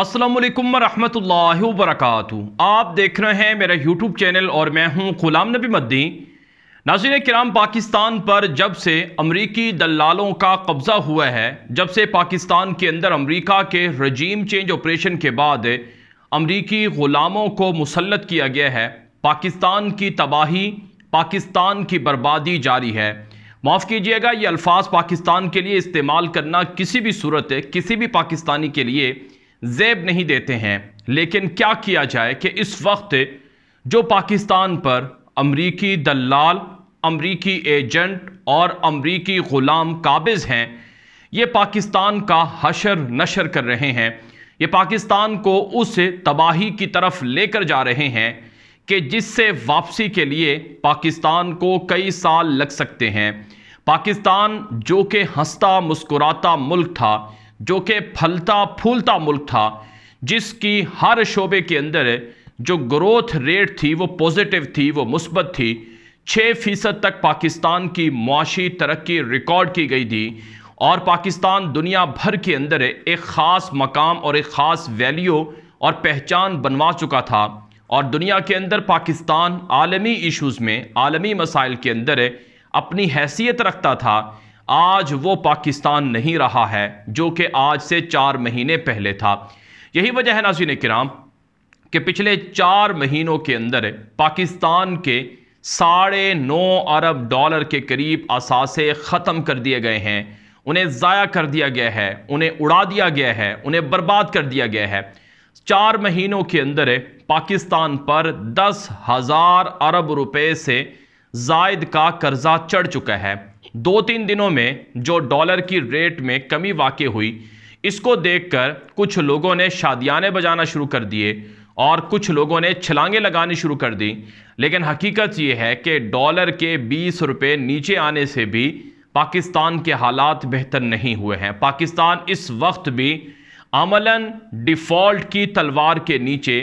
असलम वरहमल वरक आप देख रहे हैं मेरा यूट्यूब चैनल और मैं हूं गुलाम नबी मद्दी नाजिन कराम पाकिस्तान पर जब से अमरीकी दलालों का कब्ज़ा हुआ है जब से पाकिस्तान के अंदर अमरीका के रजीम चेंज ऑपरेशन के बाद अमरीकी ग़ुलामों को मुसलत किया गया है पाकिस्तान की तबाही पाकिस्तान की बर्बादी जारी है माफ़ कीजिएगा ये अल्फाज पाकिस्तान के लिए इस्तेमाल करना किसी भी सूरत किसी भी पाकिस्तानी के लिए जेब नहीं देते हैं लेकिन क्या किया जाए कि इस वक्त जो पाकिस्तान पर अमरीकी दलाल अमरीकी एजेंट और अमरीकी ग़ुलाम काबिज़ हैं ये पाकिस्तान का हशर नशर कर रहे हैं ये पाकिस्तान को उस तबाही की तरफ लेकर जा रहे हैं कि जिससे वापसी के लिए पाकिस्तान को कई साल लग सकते हैं पाकिस्तान जो कि हंसता मुस्कुराता मुल्क था जो कि फलता फूलता मुल्क था जिसकी हर शोबे के अंदर जो ग्रोथ रेट थी वो पॉजिटिव थी वो मुस्बत थी छः फ़ीसद तक पाकिस्तान की मुआशी तरक्की रिकॉर्ड की गई थी और पाकिस्तान दुनिया भर के अंदर एक ख़ास मकाम और एक ख़ास वैल्यू और पहचान बनवा चुका था और दुनिया के अंदर पाकिस्तान आलमी इश्यूज़ में आलमी मसाइल के अंदर अपनी हैसियत रखता था आज वो पाकिस्तान नहीं रहा है जो कि आज से चार महीने पहले था यही वजह है नाजीन कराम कि पिछले चार महीनों के अंदर पाकिस्तान के साढ़े नौ अरब डॉलर के करीब असासे ख़त्म कर दिए गए हैं उन्हें ज़ाया कर दिया गया है उन्हें उड़ा दिया गया है उन्हें बर्बाद कर दिया गया है चार महीनों के अंदर पाकिस्तान पर दस हज़ार अरब रुपये से जायद का कर्जा चढ़ चुका है दो तीन दिनों में जो डॉलर की रेट में कमी वाक़ हुई इसको देखकर कुछ लोगों ने शादियाने बजाना शुरू कर दिए और कुछ लोगों ने छलांगे लगानी शुरू कर दी लेकिन हकीकत ये है कि डॉलर के बीस रुपये नीचे आने से भी पाकिस्तान के हालात बेहतर नहीं हुए हैं पाकिस्तान इस वक्त भी अमलन डिफ़ॉल्ट की तलवार के नीचे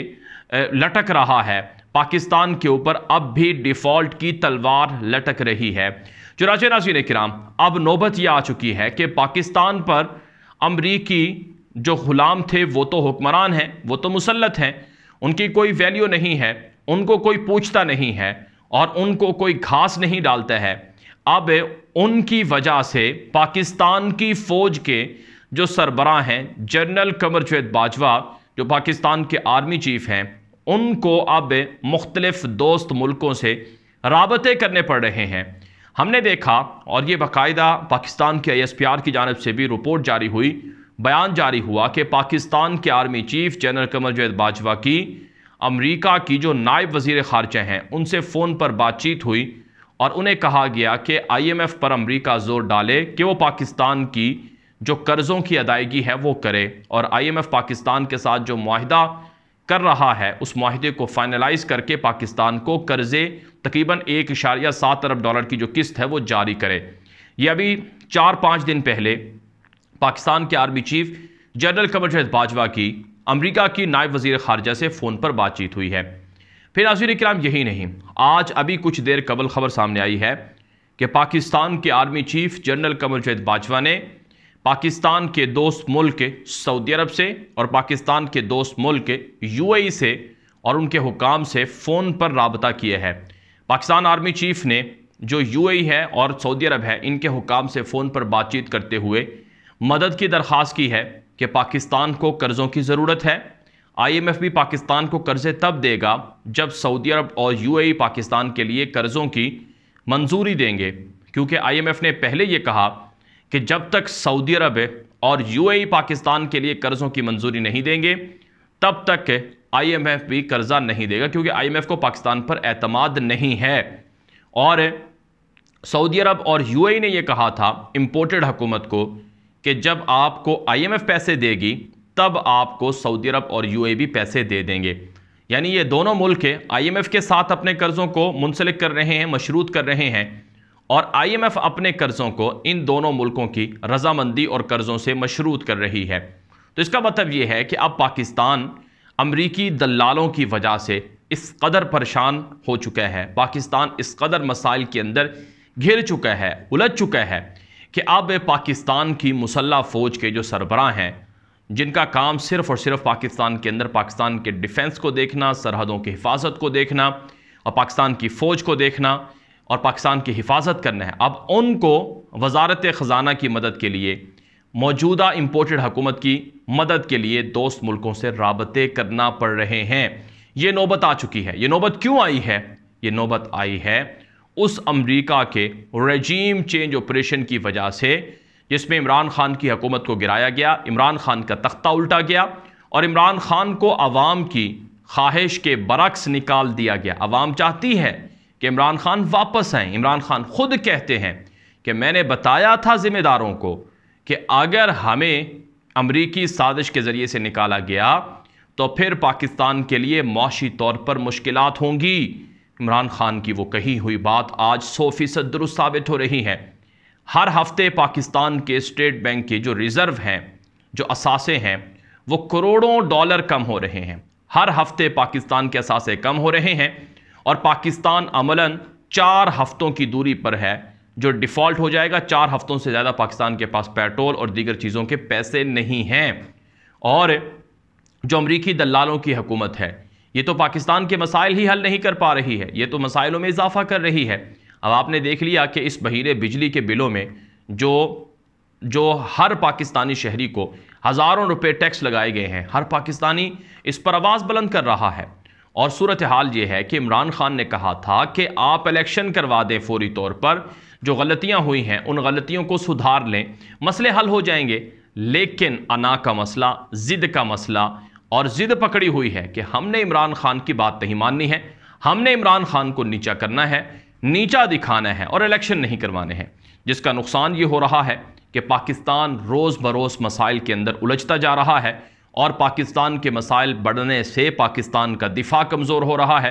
लटक रहा है पाकिस्तान के ऊपर अब भी डिफॉल्ट की तलवार लटक रही है चुनाचे नाजीन कराम अब नौबत यह आ चुकी है कि पाकिस्तान पर अमरीकी जो गुलाम थे वो तो हुक्मरान हैं वो तो मुसलत हैं उनकी कोई वैल्यू नहीं है उनको कोई पूछता नहीं है और उनको कोई घास नहीं डालता है अब उनकी वजह से पाकिस्तान की फ़ौज के जो सरबरा हैं जनरल कमर जवेद बाजवा जो पाकिस्तान के आर्मी चीफ हैं उनको अब मुख्तलफ़ दोस्त मुल्कों से रबते करने पड़ रहे हैं हमने देखा और ये बाकायदा पाकिस्तान के आई एस पी आर की जानब से भी रिपोर्ट जारी हुई बयान जारी हुआ कि पाकिस्तान के army chief general Qamar Javed Bajwa की अमरीका की जो नायब वजीर खारजा हैं उनसे फ़ोन पर बातचीत हुई और उन्हें कहा गया कि आई एम एफ़ पर अमरीका जोर डाले कि वो पाकिस्तान की जो कर्ज़ों की अदायगी है वो करे और आई एम एफ़ पाकिस्तान के साथ जो माहदा कर रहा है उस माहे को फाइनलाइज करके पाकिस्तान को कर्जे तकरीबन एक इशारिया सात अरब डॉलर की जो किस्त है वो जारी करे ये अभी चार पाँच दिन पहले पाकिस्तान के army chief general Qamar Javed Bajwa की अमरीका की नायब वजीर खारजा से फ़ोन पर बातचीत हुई है फिर नाजिर कराम यही नहीं आज अभी कुछ देर कबल खबर सामने आई है कि पाकिस्तान के army chief general Qamar Javed Bajwa ने पाकिस्तान के दोस्त मुल्क सऊदी अरब से और पाकिस्तान के दोस्त मुल्क यूएई से और उनके हुकाम से फ़ोन पर रबता किए हैं पाकिस्तान आर्मी चीफ ने जो यूएई है और सऊदी अरब है इनके हुकाम से फ़ोन पर बातचीत करते हुए मदद की दरख्वास्त की है कि पाकिस्तान को कर्ज़ों की ज़रूरत है आईएमएफ भी पाकिस्तान को कर्ज़े तब देगा जब सऊदी अरब और यूएई पाकिस्तान के लिए कर्ज़ों की मंजूरी देंगे क्योंकि आईएमएफ ने पहले ये कहा कि जब तक सऊदी अरब और यूएई पाकिस्तान के लिए कर्ज़ों की मंजूरी नहीं देंगे तब तक आईएमएफ भी कर्ज़ा नहीं देगा क्योंकि आईएमएफ को पाकिस्तान पर एतमाद नहीं है और सऊदी अरब और यूएई ने यह कहा था इम्पोर्टेड हुकूमत को कि जब आपको आईएमएफ पैसे देगी तब आपको सऊदी अरब और यूएई भी पैसे दे देंगे यानी ये दोनों मुल्क आईएमएफ के साथ अपने कर्ज़ों को मुंसलिक कर रहे हैं मशरूत कर रहे हैं और आईएमएफ अपने कर्ज़ों को इन दोनों मुल्कों की रजामंदी और कर्ज़ों से मशरूत कर रही है तो इसका मतलब ये है कि अब पाकिस्तान अमरीकी दलालों की वजह से इस कदर परेशान हो चुका है पाकिस्तान इस कदर मसाइल के अंदर घिर चुका है उलझ चुका है कि अब पाकिस्तान की मुसल्ह फ़ौज के जो सरबरा हैं जिनका काम सिर्फ़ और सिर्फ पाकिस्तान के अंदर पाकिस्तान के डिफेंस को देखना सरहदों की हिफाजत को देखना और पाकिस्तान की फ़ौज को देखना और पाकिस्तान की हिफाजत करना है अब उनको वजारत ख़जाना की मदद के लिए मौजूदा इम्पोर्टेड हुकूमत की मदद के लिए दोस्त मुल्कों से रबते करना पड़ रहे हैं ये नौबत आ चुकी है ये नौबत क्यों आई है ये नौबत आई है उस अमरीका के रजीम चेंज ऑपरेशन की वजह से जिसमें इमरान खान की हकूमत को गिराया गया इमरान खान का तख्ता उल्टा गया और इमरान खान को आवाम की ख्वाहिश के बरक्स निकाल दिया गया आवाम चाहती है कि इमरान खान वापस आए इमरान खान खुद कहते हैं कि मैंने बताया था ज़िम्मेदारों को कि अगर हमें अमरीकी साजिश के ज़रिए से निकाला गया तो फिर पाकिस्तान के लिए माशी तौर पर मुश्किल होंगी इमरान खान की वो कही हुई बात आज सौ फीसद दुरुस्त साबित हो रही है हर हफ्ते पाकिस्तान के स्टेट बैंक के जो रिज़र्व हैं जो असासे हैं वो करोड़ों डॉलर कम हो रहे हैं हर हफ्ते पाकिस्तान के असासे कम हो रहे हैं और पाकिस्तान अमलन चार हफ्तों की दूरी पर है जो डिफ़ॉल्ट हो जाएगा चार हफ्तों से ज़्यादा पाकिस्तान के पास पेट्रोल और दीगर चीज़ों के पैसे नहीं हैं और जो अमरीकी दलालों की हुकूमत है ये तो पाकिस्तान के मसाइल ही हल नहीं कर पा रही है ये तो मसाइलों में इजाफा कर रही है अब आपने देख लिया कि इस बहीरे बिजली के बिलों में जो जो हर पाकिस्तानी शहरी को हज़ारों रुपए टैक्स लगाए गए हैं हर पाकिस्तानी इस पर आवाज़ बुलंद कर रहा है और सूरत हाल ये है कि इमरान खान ने कहा था कि आप इलेक्शन करवा दें फौरी तौर पर जो गलतियां हुई हैं उन गलतियों को सुधार लें मसले हल हो जाएंगे लेकिन अना का मसला ज़िद का मसला और ज़िद पकड़ी हुई है कि हमने इमरान खान की बात नहीं माननी है हमने इमरान खान को नीचा करना है नीचा दिखाना है और इलेक्शन नहीं करवाने हैं जिसका नुकसान ये हो रहा है कि पाकिस्तान रोज़ बरोज़ मसाइल के अंदर उलझता जा रहा है और पाकिस्तान के मसाइल बढ़ने से पाकिस्तान का दिफा कमज़ोर हो रहा है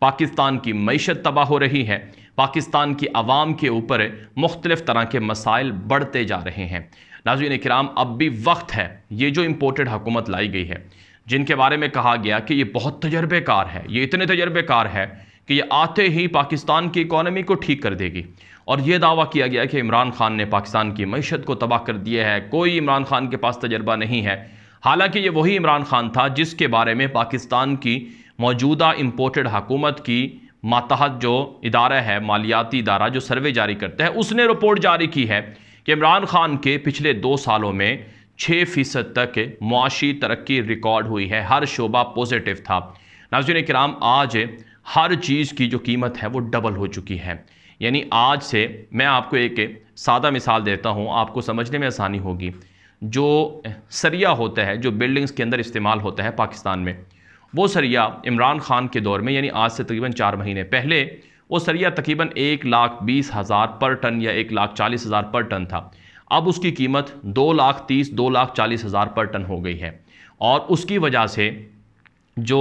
पाकिस्तान की मीशत तबाह हो रही है पाकिस्तान की आवाम के ऊपर मुख्तलिफ़ तरह के मसाइल बढ़ते जा रहे हैं नाजीन कराम अब भी वक्त है ये जो इम्पोर्टेड हुकूमत लाई गई है जिनके बारे में कहा गया कि ये बहुत तजर्बेकार है ये इतने तजर्बेकार है कि ये आते ही पाकिस्तान की इकॉनमी को ठीक कर देगी और ये दावा किया गया कि इमरान खान ने पाकिस्तान की मीशत को तबाह कर दिया है कोई इमरान खान के पास तजर्बा नहीं है हालांकि ये वही इमरान खान था जिसके बारे में पाकिस्तान की मौजूदा इम्पोर्टेड हकूमत की मातहत जो इदारा है मालियाती इदारा जो सर्वे जारी करते हैं उसने रिपोर्ट जारी की है कि इमरान खान के पिछले दो सालों में छः फ़ीसद तक मुआशी तरक्की रिकॉर्ड हुई है हर शोबा पॉजिटिव था नाजुन कराम आज हर चीज़ की जो कीमत है वो डबल हो चुकी है यानी आज से मैं आपको एक सादा मिसाल देता हूँ आपको समझने में आसानी होगी जो सरिया होता है जो बिल्डिंग्स के अंदर इस्तेमाल होता है पाकिस्तान में वो सरिया इमरान खान के दौर में यानी आज से तकरीबन चार महीने पहले वो सरिया तकरीबन एक लाख बीस हज़ार पर टन या एक लाख चालीस हज़ार पर टन था अब उसकी कीमत दो लाख तीस दो लाख चालीस हज़ार पर टन हो गई है और उसकी वजह से जो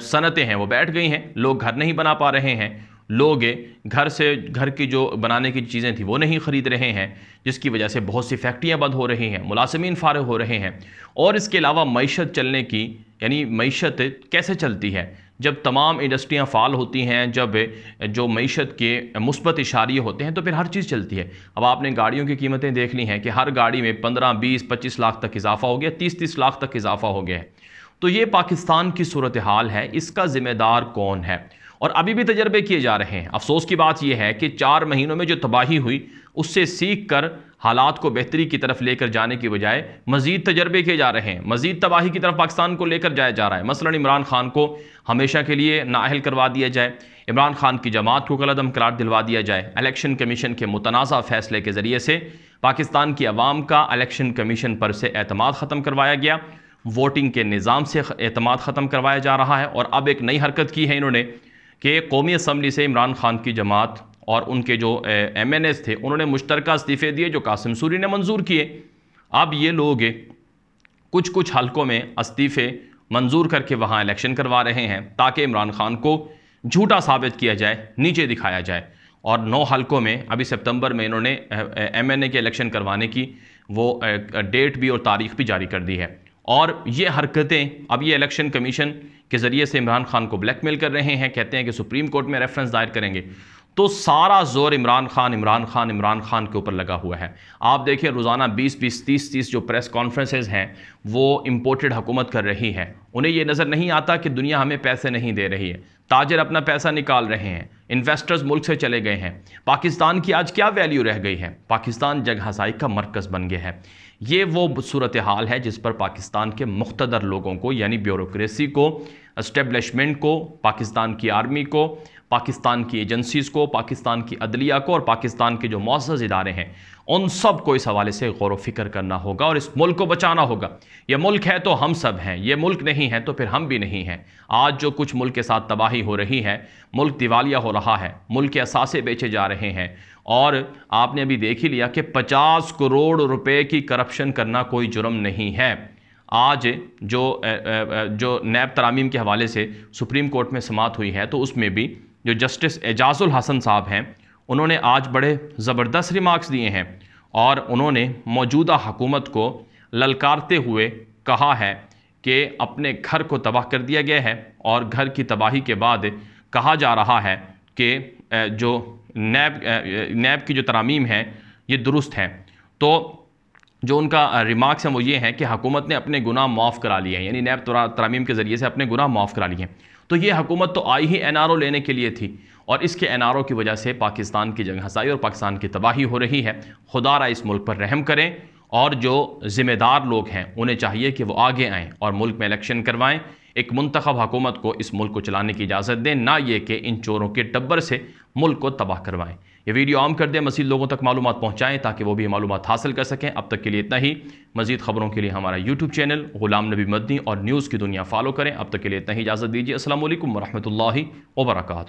सनतें हैं वो बैठ गई हैं लोग घर नहीं बना पा रहे हैं लोग घर से घर की जो बनाने की चीज़ें थी वो नहीं ख़रीद रहे हैं जिसकी वजह से बहुत सी फैक्ट्रियाँ बंद हो रही हैं मुलाजमीन फ़ारग हो रहे हैं और इसके अलावा मीशत चलने की यानी मीशत कैसे चलती है जब तमाम इंडस्ट्रियाँ फ़ाल होती हैं जब जो मीशत के मुस्बत इशारे होते हैं तो फिर हर चीज़ चलती है अब आपने गाड़ियों की कीमतें देख ली हैं कि हर गाड़ी में पंद्रह बीस पच्चीस लाख तक इजाफा हो गया तीस तीस लाख तक इजाफा हो गया है तो ये पाकिस्तान की सूरत हाल है इसका ज़िम्मेदार कौन है और अभी भी तजर्बे किए जा रहे हैं अफसोस की बात यह है कि चार महीनों में जो तबाही हुई उससे सीख कर हालात को बेहतरी की तरफ लेकर जाने की बजाय मजीद तजर्बे किए जा रहे हैं मजीद तबाही की तरफ पाकिस्तान को लेकर जाया जा रहा है मसला इमरान खान को हमेशा के लिए नाहल करवा दिया जाए इमरान खान की जमात को गलदम करार दिलवा दिया जाए इलेक्शन कमीशन के मुतनाज़ा फैसले के ज़रिए से पाकिस्तान की आवाम का इलेक्शन कमीशन पर से अहतम ख़त्म करवाया गया वोटिंग के निज़ाम से अतमाद ख़त्म करवाया जा रहा है और अब एक नई हरकत की है इन्होंने कि कौमी असम्बली से इमरान खान की जमात और उनके जो एम एन एस थे उन्होंने मुश्तरक इस्तीफ़े दिए जो कासिम सूरी ने मंजूर किए अब ये लोग कुछ कुछ हलकों में इस्तीफ़े मंजूर करके वहाँ इलेक्शन करवा रहे हैं ताकि इमरान खान को झूठा साबित किया जाए नीचे दिखाया जाए और नौ हलकों में अभी सितंबर में इन्होंने एम एन ए के इलेक्शन करवाने की वो डेट भी और तारीख भी जारी कर दी है और ये हरकतें अब ये इलेक्शन कमीशन के ज़रिए से इमरान खान को ब्लैकमेल कर रहे हैं कहते हैं कि सुप्रीम कोर्ट में रेफरेंस दायर करेंगे तो सारा जोर इमरान खान इमरान खान इमरान खान के ऊपर लगा हुआ है आप देखिए रोज़ाना 20 20 30 30 जो प्रेस कॉन्फ्रेंसेज हैं वो इम्पोर्टेड हुकूमत कर रही है उन्हें ये नज़र नहीं आता कि दुनिया हमें पैसे नहीं दे रही है ताजर अपना पैसा निकाल रहे हैं इन्वेस्टर्स मुल्क से चले गए हैं पाकिस्तान की आज क्या वैल्यू रह गई है पाकिस्तान जग हसाई का मरकज़ बन गया है ये वो सूरत हाल है जिस पर पाकिस्तान के मुख्तर लोगों को यानी ब्यूरोसी को इस्टेबलिशमेंट को पाकिस्तान की आर्मी को पाकिस्तान की एजेंसीज़ को पाकिस्तान की अदलिया को और पाकिस्तान के जो मौसज़ इदारे हैं उन सब को इस हवाले से गौर फिक्र करना होगा और इस मुल्क को बचाना होगा ये मुल्क है तो हम सब हैं ये मुल्क नहीं है तो फिर हम भी नहीं हैं आज जो कुछ मुल्क के साथ तबाही हो रही है मुल्क दिवालिया हो रहा है मुल्क के असासे बेचे जा रहे हैं और आपने अभी देख ही लिया कि पचास करोड़ रुपये की करप्शन करना कोई जुर्म नहीं है आज जो जो नैब तरामीम के हवाले से सुप्रीम कोर्ट में समाप्त हुई है तो उसमें भी जो जस्टिस एजाज़ुल हसन साहब हैं उन्होंने आज बड़े ज़बरदस्त रिमार्क्स दिए हैं और उन्होंने मौजूदा हकूमत को ललकारते हुए कहा है कि अपने घर को तबाह कर दिया गया है और घर की तबाही के बाद कहा जा रहा है कि जो नैब नैब की जो तरामीम है ये दुरुस्त हैं तो जो उनका रिमार्क्स हैं वो ये हैं कि हकूमत ने अपने गुनाह माफ़ करा लिए हैं यानी नैब तरामीम के ज़रिए से अपने गुनाह माफ़ करा लिए हैं तो ये हकूमत तो आई ही एन लेने के लिए थी और इसके एन की वजह से पाकिस्तान की जंग हंसाई और पाकिस्तान की तबाही हो रही है खुदा इस मुल्क पर रहम करें और जो ज़िम्मेदार लोग हैं उन्हें चाहिए कि वो आगे आएँ और मुल्क में इलेक्शन करवाएँ एक मंतखब हुकूमत को इस मुल्क को चलाने की इजाज़त दें ना ये कि इन चोरों के टब्बर से मुल्क को तबाह करवाएँ ये वीडियो आम कर दें मजीद लोगों तक मालूम पहुँचाएँ ताकि वो भी मालूम हासिल कर सकें अब तक के लिए इतना ही मजीद खबरों के लिए हमारा यूट्यूब चैनल गुलाम नबी मदनी और न्यूज़ की दुनिया फॉलो करें अब तक के लिए इतना ही इजाज़त दीजिए असल वरहमल वर्का